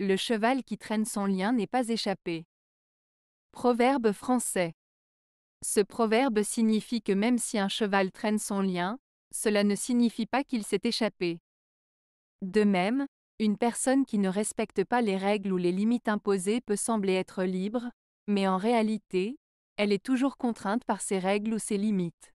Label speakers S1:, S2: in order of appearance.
S1: Le cheval qui traîne son lien n'est pas échappé. Proverbe français. Ce proverbe signifie que même si un cheval traîne son lien, cela ne signifie pas qu'il s'est échappé. De même, une personne qui ne respecte pas les règles ou les limites imposées peut sembler être libre, mais en réalité, elle est toujours contrainte par ses règles ou ses limites.